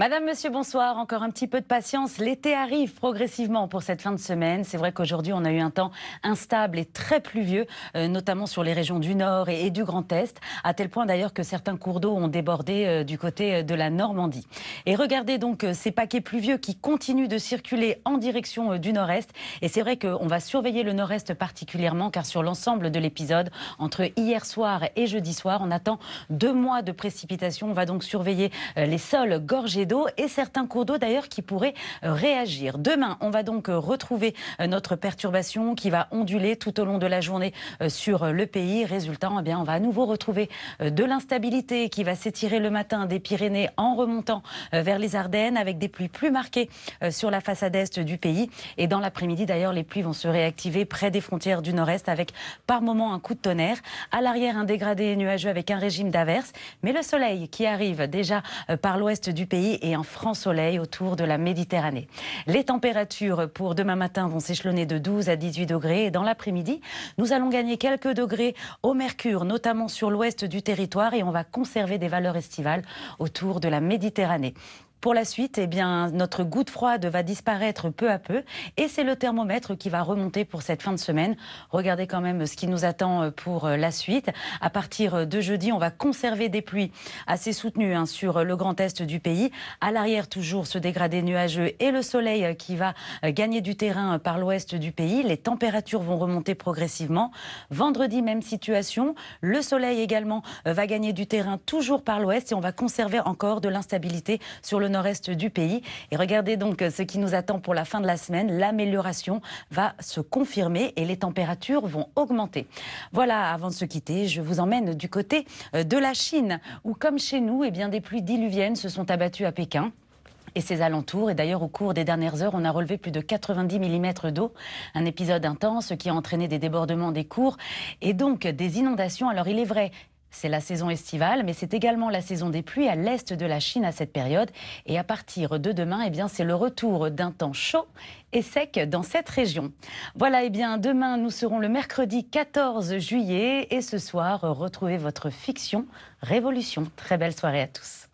Madame, monsieur, bonsoir. Encore un petit peu de patience. L'été arrive progressivement pour cette fin de semaine. C'est vrai qu'aujourd'hui, on a eu un temps instable et très pluvieux, euh, notamment sur les régions du Nord et, du Grand Est, à tel point d'ailleurs que certains cours d'eau ont débordé euh, du côté euh, de la Normandie. Et regardez donc ces paquets pluvieux qui continuent de circuler en direction du Nord-Est. Et c'est vrai qu'on va surveiller le Nord-Est particulièrement, car sur l'ensemble de l'épisode, entre hier soir et jeudi soir, on attend deux mois de précipitations. On va donc surveiller les sols gorgés et certains cours d'eau d'ailleurs qui pourraient euh, réagir. Demain, on va donc euh, retrouver euh, notre perturbation qui va onduler tout au long de la journée sur le pays. Résultant, eh bien, on va à nouveau retrouver de l'instabilité qui va s'étirer le matin des Pyrénées en remontant vers les Ardennes avec des pluies plus marquées sur la façade est du pays. Et dans l'après-midi, d'ailleurs, les pluies vont se réactiver près des frontières du nord-est avec par moment un coup de tonnerre. À l'arrière, un dégradé nuageux avec un régime d'averse Mais le soleil qui arrive déjà par l'ouest du pays et un franc soleil autour de la Méditerranée. Les températures pour demain matin vont s'échelonner de 12 à 18 degrés et dans l'après-midi, nous allons gagner quelques degrés au mercure, notamment sur l'ouest du territoire et on va conserver des valeurs estivales autour de la Méditerranée. Pour la suite, eh bien, notre goutte froide va disparaître peu à peu et c'est le thermomètre qui va remonter pour cette fin de semaine. Regardez quand même ce qui nous attend euh, pour euh, la suite. À partir de jeudi, on va conserver des pluies assez soutenues hein, sur euh, le grand est du pays. À l'arrière, toujours ce dégradé nuageux et le soleil qui va gagner du terrain par l'ouest du pays. Les températures vont remonter progressivement. Vendredi, même situation. Le soleil également va gagner du terrain toujours par l'ouest et on va conserver encore de l'instabilité sur le nord-est du pays. Et regardez donc ce qui nous attend pour la fin de la semaine. L'amélioration va se confirmer et les températures vont augmenter. Voilà, avant de se quitter, je vous emmène du côté euh, de la Chine, où comme chez nous, et eh bien, des pluies diluviennes se sont abattues à Pékin et ses alentours. Et d'ailleurs, au cours des dernières heures, on a relevé plus de 90 mm d'eau. Un épisode intense qui a entraîné des débordements des cours et donc des inondations. Alors, il est vrai, c'est la saison estivale, mais c'est également la saison des pluies à l'est de la Chine à cette période. Et à partir de demain, eh bien, c'est le retour d'un temps chaud et sec dans cette région. Voilà, eh bien, demain, nous serons le mercredi 14 juillet. Et ce soir, retrouvez votre fiction Révolution. Très belle soirée à tous.